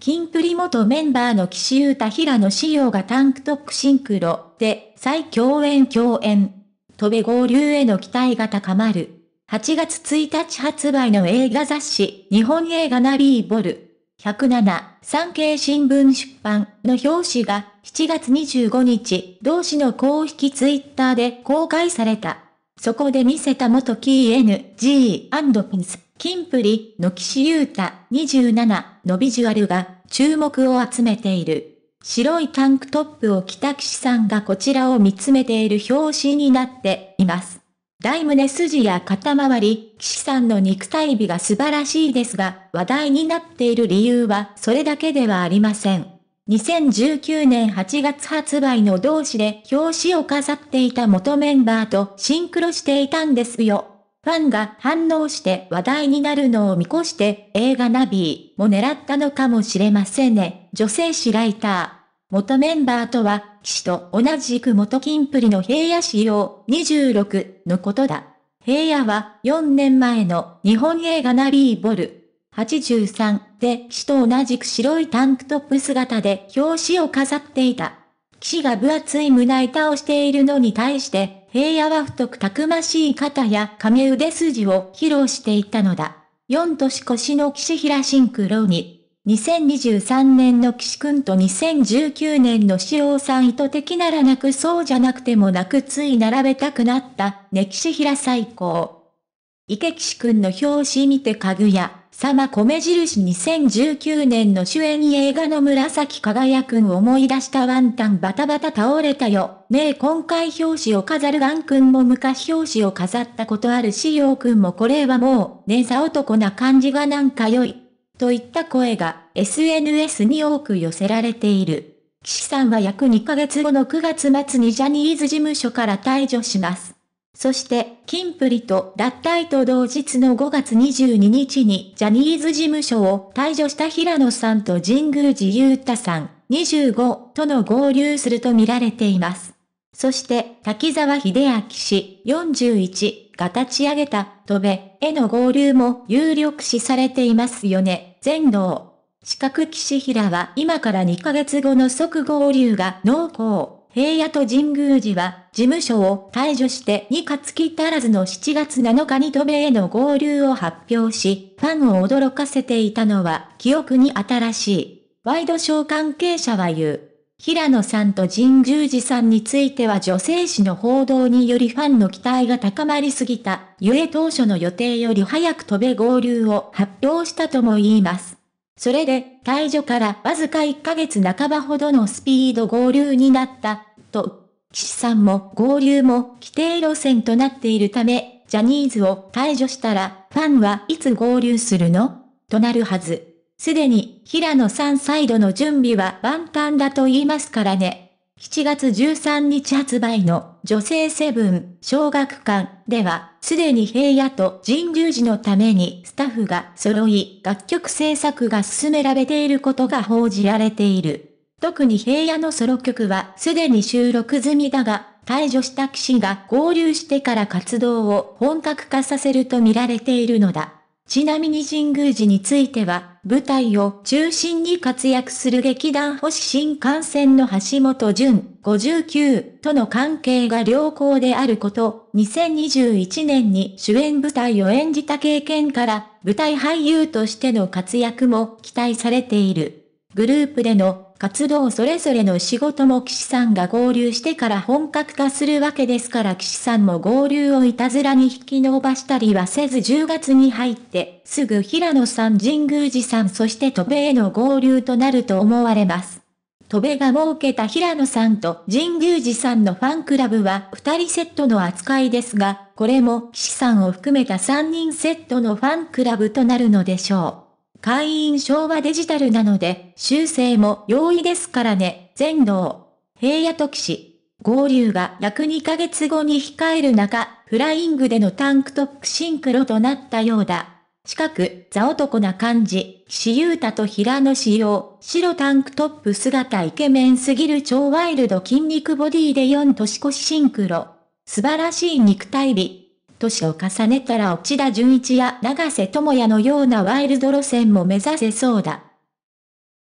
キンプリ元メンバーの岸優太平野仕様がタンクトップシンクロで再共演共演。飛べ合流への期待が高まる。8月1日発売の映画雑誌日本映画ナビーボル。107、産経新聞出版の表紙が7月25日同誌の公式ツイッターで公開された。そこで見せた元キー NG& ピンス。キンプリの岸優太27のビジュアルが注目を集めている。白いタンクトップを着た岸さんがこちらを見つめている表紙になっています。大胸筋や肩周り、岸さんの肉体美が素晴らしいですが、話題になっている理由はそれだけではありません。2019年8月発売の同誌で表紙を飾っていた元メンバーとシンクロしていたんですよ。ファンが反応して話題になるのを見越して映画ナビーも狙ったのかもしれませんね。女性誌ライター。元メンバーとは、騎士と同じく元金プリの平野仕様26のことだ。平野は4年前の日本映画ナビーボル83で騎士と同じく白いタンクトップ姿で表紙を飾っていた。騎士が分厚い胸板をしているのに対して平野は太くたくましい肩や髪腕筋を披露していたのだ。4年越しの岸平新九郎に、2023年の岸くんと2019年の塩さん意図的ならなくそうじゃなくてもなくつい並べたくなった、ね岸平最高。池岸くんの表紙見てかぐや。様米印2019年の主演映画の紫輝くん思い出したワンタンバタバタ倒れたよ。ねえ今回表紙を飾るワンくんも昔表紙を飾ったことあるしようくんもこれはもう、ねえさ男な感じがなんか良い。といった声が SNS に多く寄せられている。岸さんは約2ヶ月後の9月末にジャニーズ事務所から退場します。そして、キンプリと脱退と同日の5月22日にジャニーズ事務所を退場した平野さんと神宮寺勇太さん、25との合流すると見られています。そして、滝沢秀明氏、41が立ち上げた、戸部への合流も有力視されていますよね、全能。四角騎士平は今から2ヶ月後の即合流が濃厚。平野と神宮寺は、事務所を退場して2月き足らずの7月7日に渡米への合流を発表し、ファンを驚かせていたのは、記憶に新しい。ワイドショー関係者は言う。平野さんと神宮寺さんについては女性誌の報道によりファンの期待が高まりすぎた、ゆえ当初の予定より早く渡米合流を発表したとも言います。それで、解除からわずか1ヶ月半ばほどのスピード合流になった、と。岸さんも合流も規定路線となっているため、ジャニーズを解除したら、ファンはいつ合流するのとなるはず。すでに、平野さんサイドの準備は万端だと言いますからね。7月13日発売の女性セブン小学館では、すでに平野と人流時のためにスタッフが揃い、楽曲制作が進められていることが報じられている。特に平野のソロ曲はすでに収録済みだが、退場した騎士が合流してから活動を本格化させると見られているのだ。ちなみに神宮寺については、舞台を中心に活躍する劇団星新幹線の橋本淳59との関係が良好であること、2021年に主演舞台を演じた経験から、舞台俳優としての活躍も期待されている。グループでの活動それぞれの仕事も岸さんが合流してから本格化するわけですから岸さんも合流をいたずらに引き伸ばしたりはせず10月に入って、すぐ平野さん神宮寺さんそして戸部への合流となると思われます。戸部が設けた平野さんと神宮寺さんのファンクラブは2人セットの扱いですが、これも岸さんを含めた3人セットのファンクラブとなるのでしょう。会員証はデジタルなので、修正も容易ですからね、全能。平野と騎士。合流が約2ヶ月後に控える中、フライングでのタンクトップシンクロとなったようだ。近く、ザ男な感じ、岸優太と平野仕様、白タンクトップ姿イケメンすぎる超ワイルド筋肉ボディで4年越しシンクロ。素晴らしい肉体美、年を重ねたら内田純一や長瀬智也のようなワイルド路線も目指せそうだ。